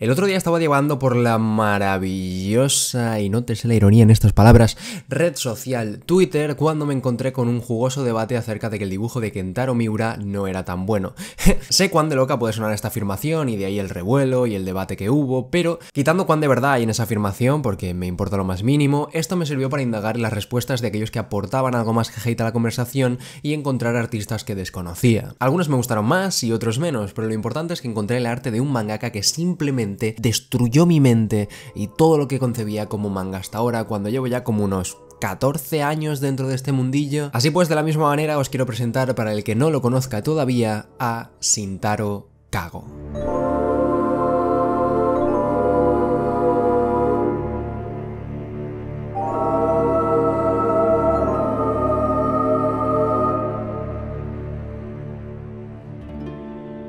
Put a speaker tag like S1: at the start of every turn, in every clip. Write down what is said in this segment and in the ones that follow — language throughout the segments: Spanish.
S1: El otro día estaba llevando por la maravillosa, y no sé la ironía en estas palabras, red social Twitter cuando me encontré con un jugoso debate acerca de que el dibujo de Kentaro Miura no era tan bueno. sé cuán de loca puede sonar esta afirmación y de ahí el revuelo y el debate que hubo, pero quitando cuán de verdad hay en esa afirmación, porque me importa lo más mínimo, esto me sirvió para indagar las respuestas de aquellos que aportaban algo más que hate a la conversación y encontrar artistas que desconocía. Algunos me gustaron más y otros menos, pero lo importante es que encontré el arte de un mangaka que simplemente destruyó mi mente y todo lo que concebía como manga hasta ahora cuando llevo ya como unos 14 años dentro de este mundillo. Así pues, de la misma manera os quiero presentar para el que no lo conozca todavía a Sintaro Kago.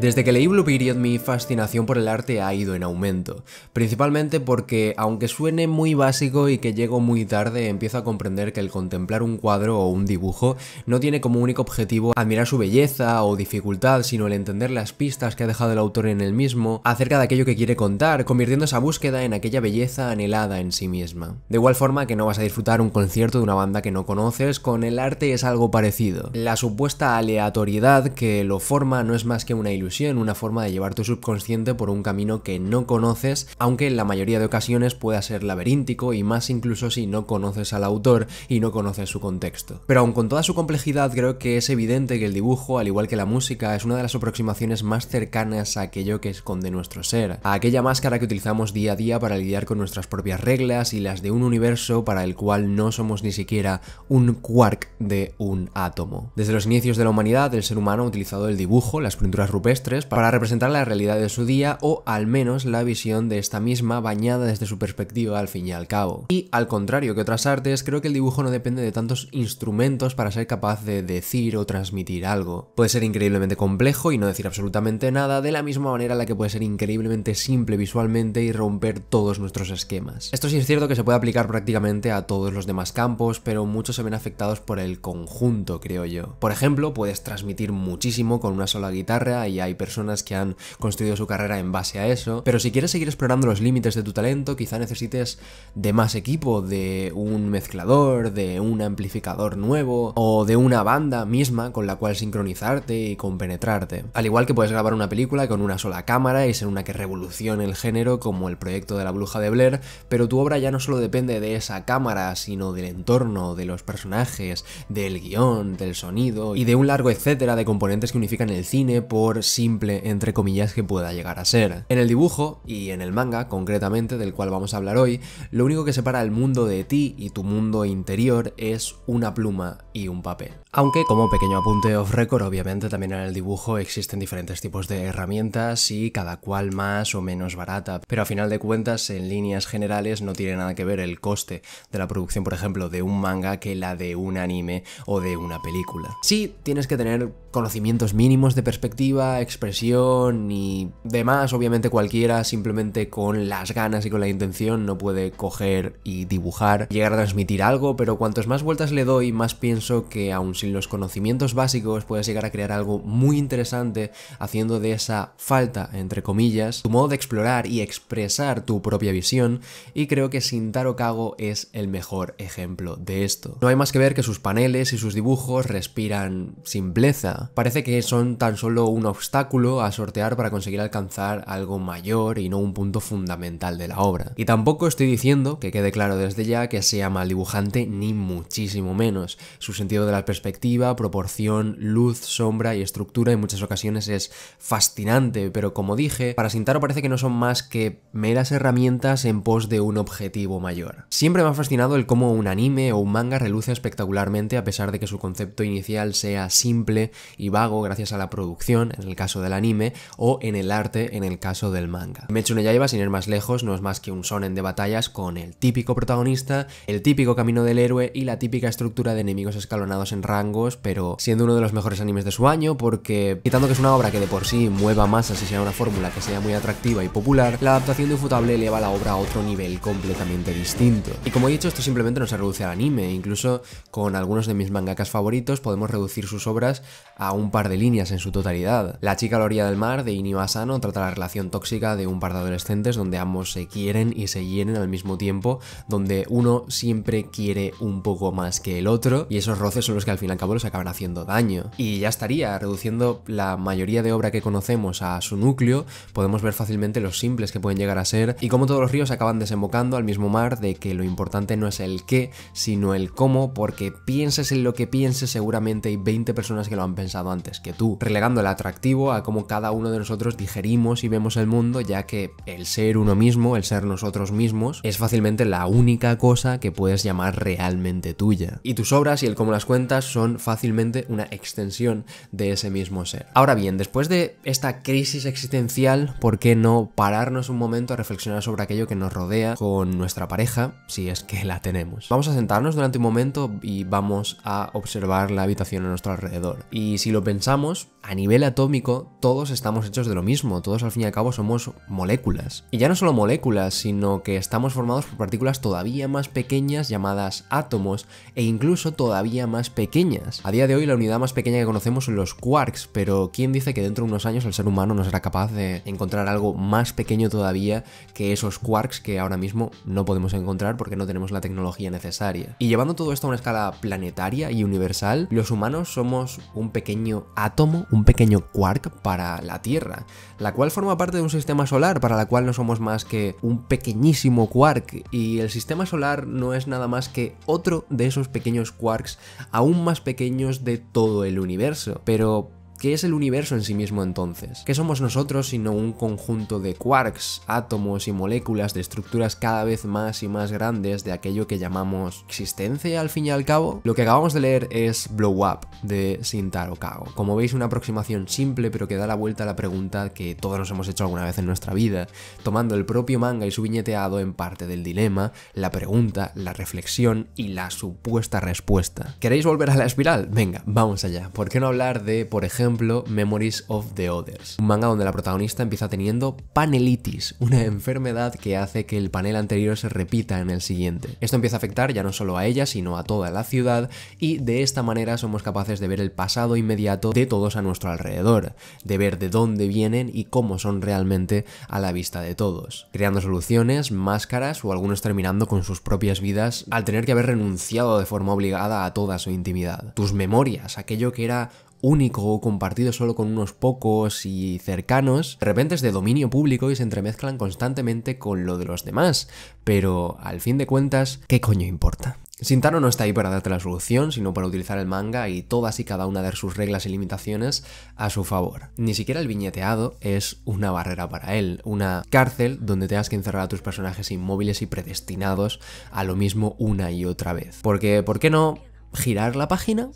S1: Desde que leí Blue Period mi fascinación por el arte ha ido en aumento, principalmente porque aunque suene muy básico y que llego muy tarde, empiezo a comprender que el contemplar un cuadro o un dibujo no tiene como único objetivo admirar su belleza o dificultad, sino el entender las pistas que ha dejado el autor en el mismo acerca de aquello que quiere contar, convirtiendo esa búsqueda en aquella belleza anhelada en sí misma. De igual forma que no vas a disfrutar un concierto de una banda que no conoces, con el arte es algo parecido. La supuesta aleatoriedad que lo forma no es más que una ilusión una forma de llevar tu subconsciente por un camino que no conoces, aunque en la mayoría de ocasiones pueda ser laberíntico y más incluso si no conoces al autor y no conoces su contexto. Pero aun con toda su complejidad creo que es evidente que el dibujo, al igual que la música, es una de las aproximaciones más cercanas a aquello que esconde nuestro ser, a aquella máscara que utilizamos día a día para lidiar con nuestras propias reglas y las de un universo para el cual no somos ni siquiera un quark de un átomo. Desde los inicios de la humanidad, el ser humano ha utilizado el dibujo, las pinturas rupestres, para representar la realidad de su día o al menos la visión de esta misma bañada desde su perspectiva al fin y al cabo. Y al contrario que otras artes, creo que el dibujo no depende de tantos instrumentos para ser capaz de decir o transmitir algo. Puede ser increíblemente complejo y no decir absolutamente nada, de la misma manera en la que puede ser increíblemente simple visualmente y romper todos nuestros esquemas. Esto sí es cierto que se puede aplicar prácticamente a todos los demás campos, pero muchos se ven afectados por el conjunto, creo yo. Por ejemplo, puedes transmitir muchísimo con una sola guitarra y hay hay personas que han construido su carrera en base a eso, pero si quieres seguir explorando los límites de tu talento, quizá necesites de más equipo, de un mezclador, de un amplificador nuevo o de una banda misma con la cual sincronizarte y compenetrarte. Al igual que puedes grabar una película con una sola cámara y ser una que revolucione el género como el proyecto de la bruja de Blair, pero tu obra ya no solo depende de esa cámara, sino del entorno, de los personajes, del guión, del sonido y de un largo etcétera de componentes que unifican el cine por si simple entre comillas que pueda llegar a ser. En el dibujo, y en el manga concretamente, del cual vamos a hablar hoy, lo único que separa el mundo de ti y tu mundo interior es una pluma y un papel. Aunque como pequeño apunte off record, obviamente también en el dibujo existen diferentes tipos de herramientas y cada cual más o menos barata, pero a final de cuentas en líneas generales no tiene nada que ver el coste de la producción, por ejemplo, de un manga que la de un anime o de una película. Sí, tienes que tener conocimientos mínimos de perspectiva, expresión y demás, obviamente cualquiera simplemente con las ganas y con la intención no puede coger y dibujar, llegar a transmitir algo, pero cuantas más vueltas le doy, más pienso que aun sin los conocimientos básicos puedes llegar a crear algo muy interesante haciendo de esa falta, entre comillas, tu modo de explorar y expresar tu propia visión y creo que Sintaro Kago es el mejor ejemplo de esto. No hay más que ver que sus paneles y sus dibujos respiran simpleza. Parece que son tan solo un obstáculo obstáculo a sortear para conseguir alcanzar algo mayor y no un punto fundamental de la obra. Y tampoco estoy diciendo, que quede claro desde ya, que sea mal dibujante ni muchísimo menos. Su sentido de la perspectiva, proporción, luz, sombra y estructura en muchas ocasiones es fascinante, pero como dije, para Sintaro parece que no son más que meras herramientas en pos de un objetivo mayor. Siempre me ha fascinado el cómo un anime o un manga reluce espectacularmente a pesar de que su concepto inicial sea simple y vago gracias a la producción, en el caso del anime, o en el arte en el caso del manga. Mechu no Yaiba, sin ir más lejos, no es más que un sonen de batallas con el típico protagonista, el típico camino del héroe y la típica estructura de enemigos escalonados en rangos, pero siendo uno de los mejores animes de su año, porque quitando que es una obra que de por sí mueva masas y sea una fórmula que sea muy atractiva y popular, la adaptación de Futable eleva la obra a otro nivel completamente distinto. Y como he dicho, esto simplemente no se reduce al anime, incluso con algunos de mis mangakas favoritos podemos reducir sus obras a un par de líneas en su totalidad. La chica a la orilla del mar de Inibasano trata la relación tóxica de un par de adolescentes donde ambos se quieren y se llenen al mismo tiempo, donde uno siempre quiere un poco más que el otro y esos roces son los que al fin y al cabo los acaban haciendo daño. Y ya estaría, reduciendo la mayoría de obra que conocemos a su núcleo, podemos ver fácilmente los simples que pueden llegar a ser y cómo todos los ríos acaban desembocando al mismo mar de que lo importante no es el qué, sino el cómo, porque pienses en lo que pienses seguramente hay 20 personas que lo han pensado antes que tú, relegando el atractivo a cómo cada uno de nosotros digerimos y vemos el mundo, ya que el ser uno mismo, el ser nosotros mismos, es fácilmente la única cosa que puedes llamar realmente tuya. Y tus obras y el cómo las cuentas son fácilmente una extensión de ese mismo ser. Ahora bien, después de esta crisis existencial, ¿por qué no pararnos un momento a reflexionar sobre aquello que nos rodea con nuestra pareja, si es que la tenemos? Vamos a sentarnos durante un momento y vamos a observar la habitación a nuestro alrededor. Y si lo pensamos, a nivel atómico, todos estamos hechos de lo mismo, todos al fin y al cabo somos moléculas. Y ya no solo moléculas, sino que estamos formados por partículas todavía más pequeñas llamadas átomos e incluso todavía más pequeñas. A día de hoy la unidad más pequeña que conocemos son los quarks, pero ¿quién dice que dentro de unos años el ser humano no será capaz de encontrar algo más pequeño todavía que esos quarks que ahora mismo no podemos encontrar porque no tenemos la tecnología necesaria? Y llevando todo esto a una escala planetaria y universal, los humanos somos un pequeño átomo, un pequeño quark para la Tierra, la cual forma parte de un sistema solar para la cual no somos más que un pequeñísimo quark, y el sistema solar no es nada más que otro de esos pequeños quarks aún más pequeños de todo el universo. Pero ¿Qué es el universo en sí mismo entonces? ¿Qué somos nosotros sino un conjunto de quarks, átomos y moléculas de estructuras cada vez más y más grandes de aquello que llamamos existencia al fin y al cabo? Lo que acabamos de leer es Blow Up de Sintaro Kago. Como veis una aproximación simple pero que da la vuelta a la pregunta que todos nos hemos hecho alguna vez en nuestra vida, tomando el propio manga y su viñeteado en parte del dilema, la pregunta, la reflexión y la supuesta respuesta. ¿Queréis volver a la espiral? Venga, vamos allá. ¿Por qué no hablar de, por ejemplo, ejemplo Memories of the Others, un manga donde la protagonista empieza teniendo panelitis, una enfermedad que hace que el panel anterior se repita en el siguiente. Esto empieza a afectar ya no solo a ella, sino a toda la ciudad, y de esta manera somos capaces de ver el pasado inmediato de todos a nuestro alrededor, de ver de dónde vienen y cómo son realmente a la vista de todos, creando soluciones, máscaras o algunos terminando con sus propias vidas al tener que haber renunciado de forma obligada a toda su intimidad. Tus memorias, aquello que era único compartido solo con unos pocos y cercanos, de repente es de dominio público y se entremezclan constantemente con lo de los demás. Pero al fin de cuentas, ¿qué coño importa? Sintaro no está ahí para darte la solución, sino para utilizar el manga y todas y cada una de sus reglas y limitaciones a su favor. Ni siquiera el viñeteado es una barrera para él, una cárcel donde tengas que encerrar a tus personajes inmóviles y predestinados a lo mismo una y otra vez. Porque, ¿por qué no girar la página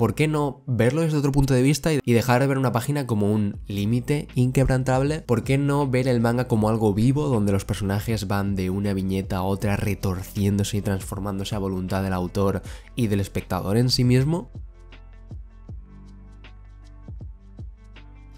S1: ¿por qué no verlo desde otro punto de vista y dejar de ver una página como un límite inquebrantable? ¿Por qué no ver el manga como algo vivo donde los personajes van de una viñeta a otra retorciéndose y transformándose a voluntad del autor y del espectador en sí mismo?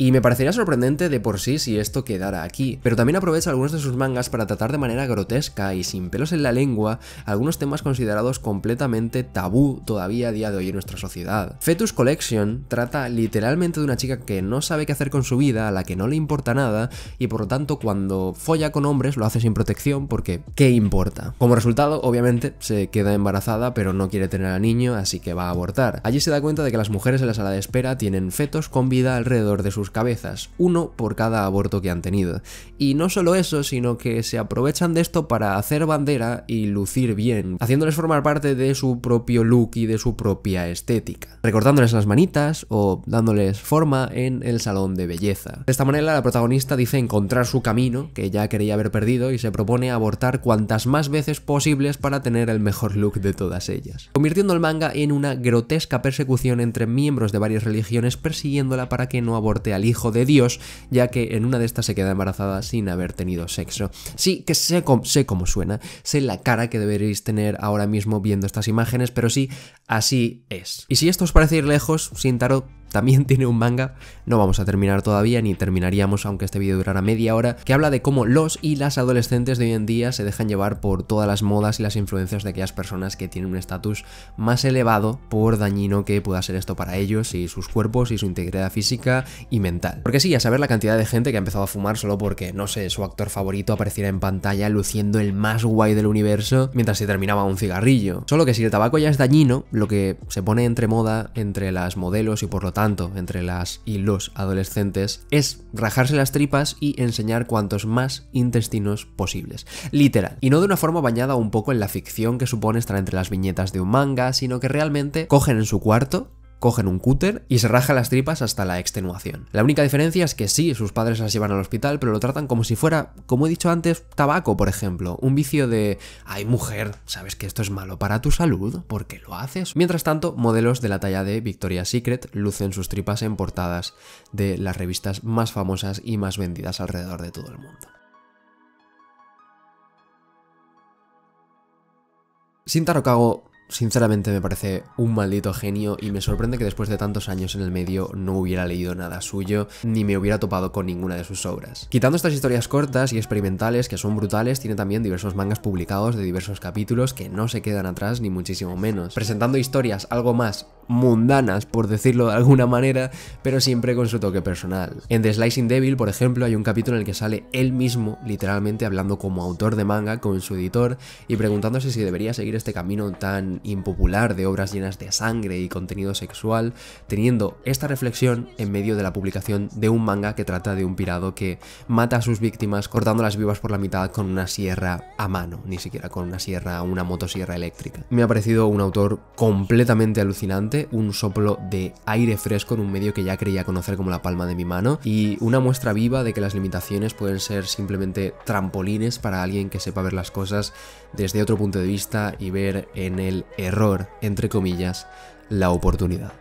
S1: y me parecería sorprendente de por sí si esto quedara aquí, pero también aprovecha algunos de sus mangas para tratar de manera grotesca y sin pelos en la lengua algunos temas considerados completamente tabú todavía a día de hoy en nuestra sociedad. Fetus Collection trata literalmente de una chica que no sabe qué hacer con su vida, a la que no le importa nada y por lo tanto cuando folla con hombres lo hace sin protección porque ¿qué importa? Como resultado, obviamente, se queda embarazada pero no quiere tener al niño, así que va a abortar. Allí se da cuenta de que las mujeres en la sala de espera tienen fetos con vida alrededor de sus cabezas, uno por cada aborto que han tenido. Y no solo eso, sino que se aprovechan de esto para hacer bandera y lucir bien, haciéndoles formar parte de su propio look y de su propia estética, recortándoles las manitas o dándoles forma en el salón de belleza. De esta manera la protagonista dice encontrar su camino, que ya quería haber perdido, y se propone abortar cuantas más veces posibles para tener el mejor look de todas ellas, convirtiendo el manga en una grotesca persecución entre miembros de varias religiones persiguiéndola para que no aborte al Hijo de Dios, ya que en una de estas se queda embarazada sin haber tenido sexo. Sí, que sé, sé cómo suena, sé la cara que deberéis tener ahora mismo viendo estas imágenes, pero sí, así es. Y si esto os parece ir lejos, Sintaro también tiene un manga, no vamos a terminar todavía, ni terminaríamos aunque este vídeo durara media hora, que habla de cómo los y las adolescentes de hoy en día se dejan llevar por todas las modas y las influencias de aquellas personas que tienen un estatus más elevado por dañino que pueda ser esto para ellos y sus cuerpos y su integridad física y mental. Porque sí, a saber la cantidad de gente que ha empezado a fumar solo porque, no sé, su actor favorito apareciera en pantalla luciendo el más guay del universo mientras se terminaba un cigarrillo. Solo que si el tabaco ya es dañino, lo que se pone entre moda entre las modelos y por lo tanto tanto entre las y los adolescentes es rajarse las tripas y enseñar cuantos más intestinos posibles. Literal. Y no de una forma bañada un poco en la ficción que supone estar entre las viñetas de un manga, sino que realmente cogen en su cuarto cogen un cúter y se raja las tripas hasta la extenuación. La única diferencia es que sí, sus padres las llevan al hospital, pero lo tratan como si fuera, como he dicho antes, tabaco, por ejemplo, un vicio de, ay mujer, sabes que esto es malo para tu salud, ¿por qué lo haces? Mientras tanto, modelos de la talla de Victoria's Secret lucen sus tripas en portadas de las revistas más famosas y más vendidas alrededor de todo el mundo. Sintaro Kago sinceramente me parece un maldito genio y me sorprende que después de tantos años en el medio no hubiera leído nada suyo ni me hubiera topado con ninguna de sus obras. Quitando estas historias cortas y experimentales que son brutales, tiene también diversos mangas publicados de diversos capítulos que no se quedan atrás ni muchísimo menos, presentando historias algo más mundanas, por decirlo de alguna manera, pero siempre con su toque personal. En The Slicing Devil, por ejemplo, hay un capítulo en el que sale él mismo literalmente hablando como autor de manga con su editor y preguntándose si debería seguir este camino tan impopular de obras llenas de sangre y contenido sexual, teniendo esta reflexión en medio de la publicación de un manga que trata de un pirado que mata a sus víctimas cortándolas vivas por la mitad con una sierra a mano, ni siquiera con una sierra, una motosierra eléctrica. Me ha parecido un autor completamente alucinante, un soplo de aire fresco en un medio que ya creía conocer como la palma de mi mano y una muestra viva de que las limitaciones pueden ser simplemente trampolines para alguien que sepa ver las cosas desde otro punto de vista y ver en el error, entre comillas, la oportunidad.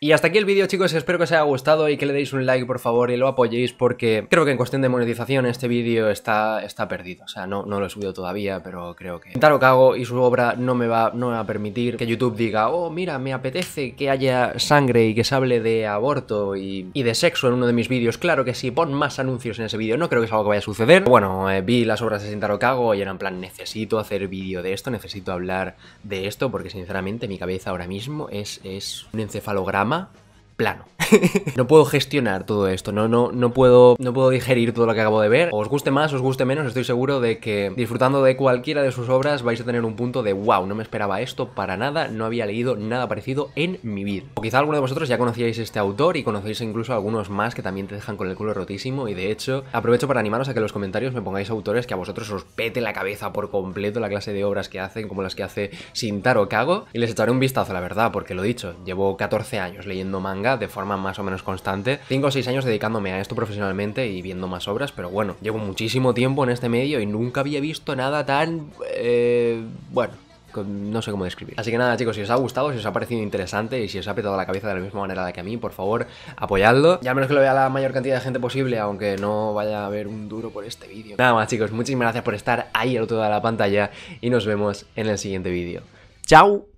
S1: Y hasta aquí el vídeo chicos, espero que os haya gustado y que le deis un like por favor y lo apoyéis porque creo que en cuestión de monetización este vídeo está, está perdido, o sea, no, no lo he subido todavía, pero creo que Taro Cago y su obra no me, va, a permitir que YouTube diga, oh mira, me apetece que haya sangre y que se hable de aborto y, de sexo en uno de mis vídeos, claro que sí, pon más anuncios en ese vídeo, no creo que es algo que vaya a suceder. Bueno, eh, vi las obras de Sintaro Kago y era en plan, necesito hacer vídeo de esto, necesito hablar de esto porque sinceramente mi cabeza ahora mismo es, es un encefalograma programa plano. no puedo gestionar todo esto, no, no, no, puedo, no puedo digerir todo lo que acabo de ver. Os guste más, os guste menos, estoy seguro de que disfrutando de cualquiera de sus obras vais a tener un punto de wow, no me esperaba esto para nada, no había leído nada parecido en mi vida. O quizá alguno de vosotros ya conocíais este autor y conocéis incluso algunos más que también te dejan con el culo rotísimo y de hecho aprovecho para animaros a que en los comentarios me pongáis autores que a vosotros os pete la cabeza por completo la clase de obras que hacen como las que hace Sintaro Kago y les echaré un vistazo la verdad porque lo dicho, llevo 14 años leyendo manga de forma más o menos constante. 5 o 6 años dedicándome a esto profesionalmente y viendo más obras, pero bueno, llevo muchísimo tiempo en este medio y nunca había visto nada tan... Eh, bueno, no sé cómo describir. Así que nada, chicos, si os ha gustado, si os ha parecido interesante y si os ha apretado la cabeza de la misma manera que a mí, por favor, apoyadlo. ya menos que lo vea la mayor cantidad de gente posible, aunque no vaya a haber un duro por este vídeo. Nada más, chicos, muchísimas gracias por estar ahí al otro lado de la pantalla y nos vemos en el siguiente vídeo. ¡Chao!